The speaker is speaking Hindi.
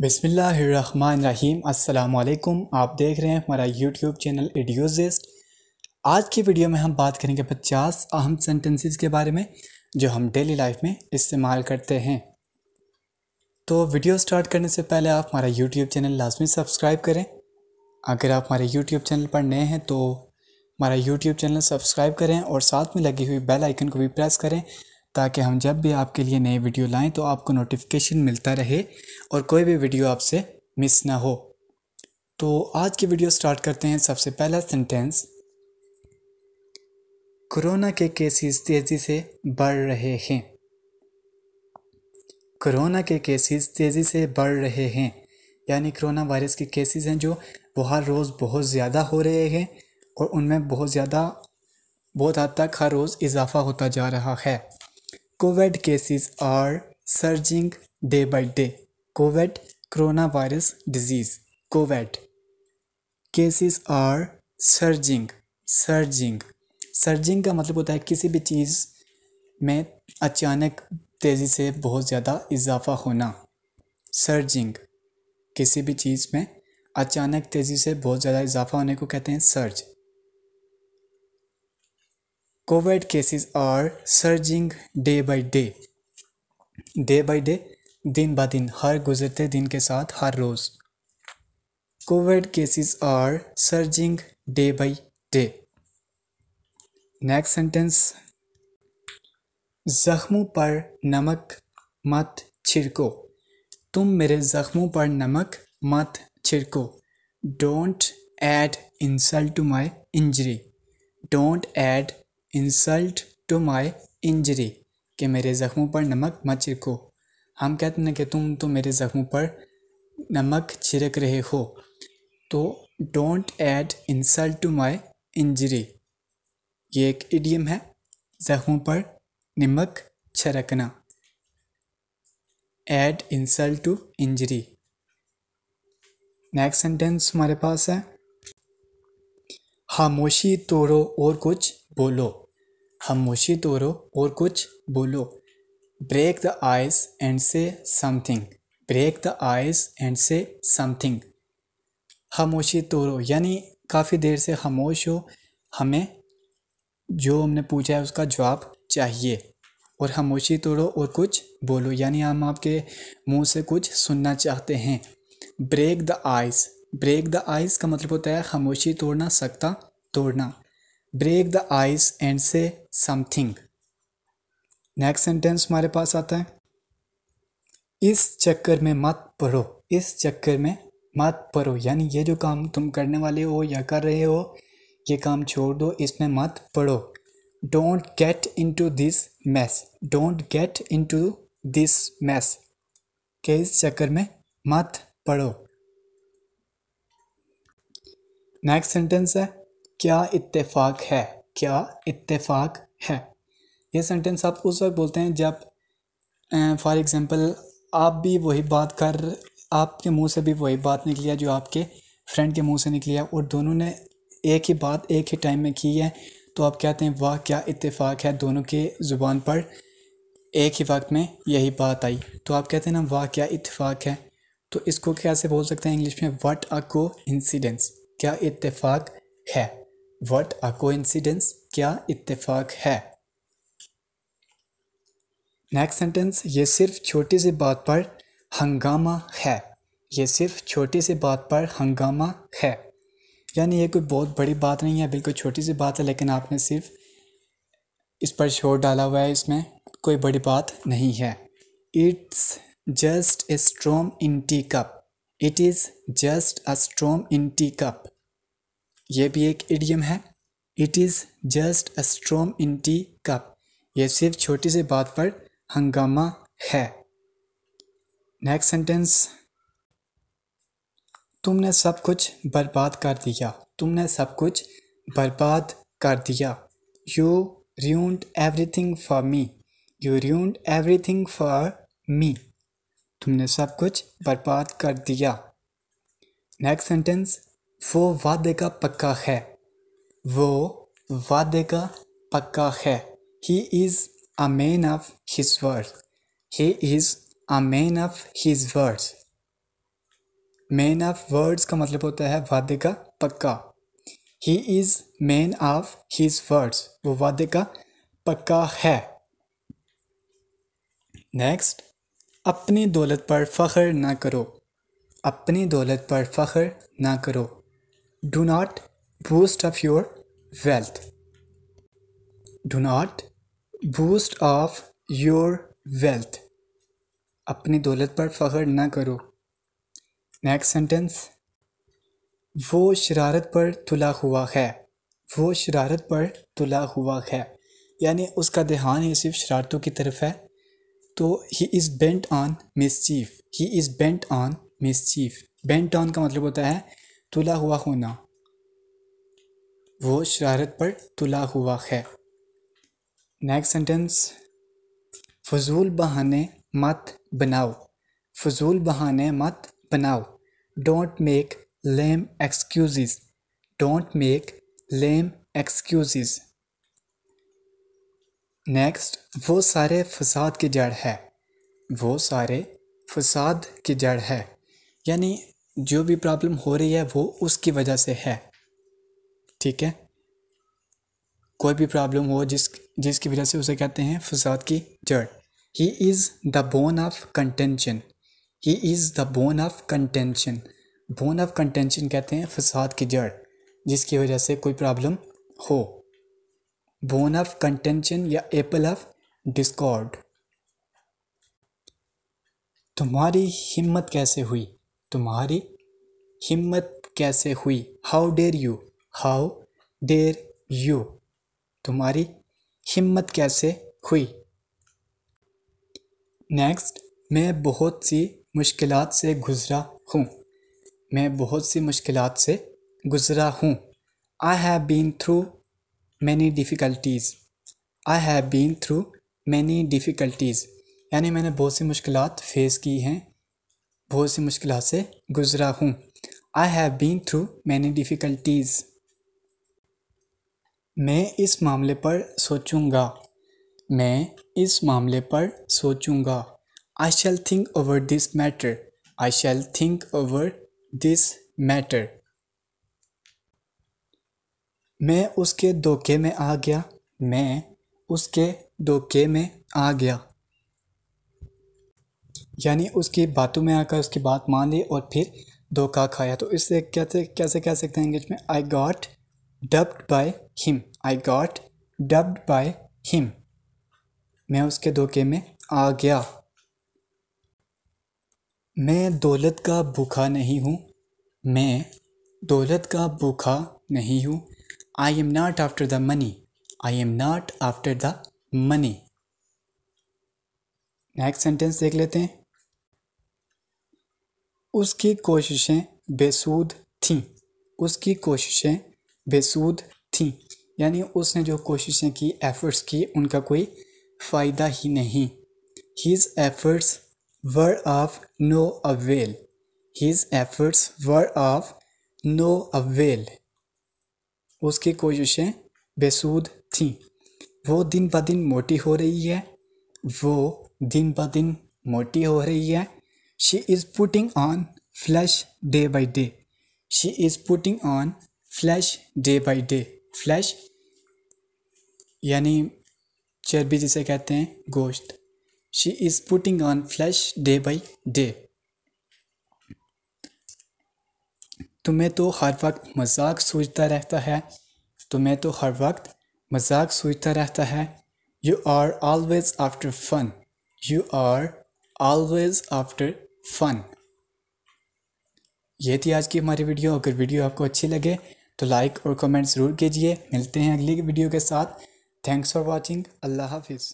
बिसमीम् अल्लाम आप देख रहे हैं हमारा यूट्यूब चैनल एडियोजिस्ट आज की वीडियो में हम बात करेंगे 50 अहम सेंटेंसेस के बारे में जो हम डेली लाइफ में इस्तेमाल करते हैं तो वीडियो स्टार्ट करने से पहले आप हमारा यूट्यूब चैनल लाजमी सब्सक्राइब करें अगर आप हमारे यूट्यूब चैनल पर नए हैं तो हमारा यूट्यूब चैनल सब्सक्राइब करें और साथ में लगी हुई बेल आइकन को भी प्रेस करें ताकि हम जब भी आपके लिए नए वीडियो लाएं तो आपको नोटिफिकेशन मिलता रहे और कोई भी वीडियो आपसे मिस ना हो तो आज की वीडियो स्टार्ट करते हैं सबसे पहला सेंटेंस कोरोना के केसेस तेज़ी से बढ़ रहे हैं कोरोना के केसेस तेज़ी से बढ़ रहे हैं यानी कोरोना वायरस के केसेस हैं जो वो हर रोज़ बहुत ज़्यादा हो रहे हैं और उनमें बहुत ज़्यादा बहुत हद तक हर रोज़ इजाफ़ा होता जा रहा है COVID cases are surging day by day COVID corona virus disease COVID cases are surging surging surging का मतलब होता है किसी भी चीज़ में अचानक तेज़ी से बहुत ज़्यादा इजाफा होना सर्जिंग किसी भी चीज़ में अचानक तेज़ी से बहुत ज़्यादा इजाफा होने को कहते हैं surge COVID cases are surging day by day day by day दिन ब दिन हर गुजरते दिन के साथ हर रोज़ COVID cases are surging day by day next sentence जख्मों पर नमक मत छिड़को तुम मेरे जख्मों पर नमक मत छिड़को don't add insult to my injury don't add insult to my injury कि मेरे ज़ख्मों पर नमक मत छिड़को हम कहते हैं कि तुम तो मेरे ज़ख्मों पर नमक छिड़क रहे हो तो don't add insult to my injury ये एक इडियम है ज़ख्मों पर नमक छिड़कना add insult to injury next sentence हमारे पास है खामोशी तोड़ो और कुछ बोलो खामोशी तोड़ो और कुछ बोलो break the ice and say something break the ice and say something खामोशी तोड़ो यानी काफ़ी देर से खामोश हो हमें जो हमने पूछा है उसका जवाब चाहिए और खामोशी तोड़ो और कुछ बोलो यानी हम आपके मुंह से कुछ सुनना चाहते हैं break the ice break the ice का मतलब होता है खामोशी तोड़ना सकता तोड़ना break the ice and say something next sentence हमारे पास आता है इस चक्कर में मत पढ़ो इस चक्कर में मत पढ़ो यानी ये जो काम तुम करने वाले हो या कर रहे हो ये काम छोड़ दो इसमें मत पढ़ो don't get to this mess don't get to this mess के इस चक्कर में मत पढ़ो नेक्स्ट सेंटेंस है क्या इत्तेफाक है क्या इत्तेफाक है ये सेंटेंस आप उस वक्त बोलते हैं जब फॉर एग्ज़ाम्पल आप भी वही बात कर आपके मुंह से भी वही बात निकली है जो आपके फ्रेंड के मुंह से निकली है और दोनों ने एक ही बात एक ही टाइम में की है तो आप कहते हैं वाह क्या इत्तेफाक है दोनों के ज़ुबान पर एक ही वक्त में यही बात आई तो आप कहते हैं ना वाह क्या इत्तेफाक है तो इसको कैसे बोल सकते हैं इंग्लिश में वट अ को इंसीडेंस क्या इत्तेफाक है वट अ कोइंसिडेंस क्या इत्तेफाक है नेक्स्ट सेंटेंस ये सिर्फ छोटी सी बात पर हंगामा है ये सिर्फ छोटी सी बात पर हंगामा है यानी ये कोई बहुत बड़ी बात नहीं है बिल्कुल छोटी सी बात है लेकिन आपने सिर्फ इस पर शोर डाला हुआ है इसमें कोई बड़ी बात नहीं है it's just a storm in tea cup it is just a storm in tea cup ये भी एक इडियम है it is just a storm in tea cup ये सिर्फ छोटी सी बात पर हंगामा है नेक्स्ट सेंटेंस तुमने सब कुछ बर्बाद कर दिया तुमने सब कुछ बर्बाद कर दिया you ruined everything for me you every everything for me तुमने सब कुछ बर्बाद कर दिया नेक्स्ट सेंटेंस वो वादे का पक्का है वो वादे का पक्का है he is a man of his word he is a man of his words man of words का मतलब होता है वादे का पक्का he is man of his words वो वादे का पक्का है नेक्स्ट अपनी दौलत पर फ़ख्र ना करो अपनी दौलत पर फ़ख्र ना करो Do not boast of your wealth. Do not boast of your wealth. अपनी दौलत पर फ़ख्र ना करो नेक्स्ट सेंटेंस वो शरारत पर तुला हुआ है वो शरारत पर तुला हुआ है यानी उसका ध्यान ही सिर्फ शरारतों की तरफ है तो he is bent on mischief he is bent on mischief bent on का मतलब होता है तुला हुआ होना वो शरारत पर तुला हुआ है नेक्स्ट सेंटेंस फजूल बहाने मत बनाओ फजूल बहाने मत बनाओ don't make lame excuse don't make lame excuse next वो सारे फसाद की जड़ है वो सारे फसाद की जड़ है यानी जो भी प्रॉब्लम हो रही है वो उसकी वजह से है ठीक है कोई भी प्रॉब्लम हो जिस जिसकी वजह से उसे कहते हैं फसाद की जड़ he is the bone of contention he is the bone of contention bone of contention कहते हैं फसाद की जड़ जिसकी वजह से कोई प्रॉब्लम हो बोन ऑफ कंटेंशन या एपल ऑफ डिस्कॉर्ड तुम्हारी हिम्मत कैसे हुई तुम्हारी हिम्मत कैसे हुई how dare you how dare you तुम्हारी हिम्मत कैसे हुई नेक्स्ट मैं बहुत सी मुश्किल से गुज़रा हूँ मैं बहुत सी मुश्किल से गुज़रा हूँ I have been through many difficulties I have been through many difficulties यानी मैंने बहुत सी मुश्किल फ़ेस की हैं बहुत सी मुश्किल से गुजरा हूँ I have been through many difficulties मैं इस मामले पर सोचूंगा मैं इस मामले पर सोचूंगा I shall think over this matter I shall think over this matter मैं उसके धोखे में आ गया मैं उसके धोखे में आ गया यानी उसकी बातों में आकर उसकी बात मान ली और फिर धोखा खाया तो इससे कैसे कैसे कह सकते हैं इंग्लिश में I got duped by him I got duped by him मैं उसके धोखे में आ गया मैं दौलत का भूखा नहीं हूँ मैं दौलत का भूखा नहीं हूँ I am not after the money I am not after the money next sentence देख लेते हैं उसकी कोशिशें बेसुध थीं उसकी कोशिशें बेसुध थीं यानी उसने जो कोशिशें की एफ़र्ट्स की उनका कोई फ़ायदा ही नहीं his efforts were of no avail his efforts were of no avail उसकी कोशिशें बेसूद थीं वो दिन ब दिन मोटी हो रही है वो दिन ब दिन मोटी हो रही है she is putting on flesh day by day she is putting on flesh day by day flesh यानी चर्बी जिसे कहते हैं गोश्त she is putting on flesh day by day तुम्हें तो हर वक्त मजाक सोचता रहता है तुम्हें तो हर वक्त मजाक सोचता रहता है you are always after fun you are always after fun ये थी आज की हमारी वीडियो अगर वीडियो आपको अच्छी लगे तो लाइक और कमेंट ज़रूर कीजिए मिलते हैं अगली वीडियो के साथ थैंक्स फॉर वॉचिंग अल्लाह हाफिज़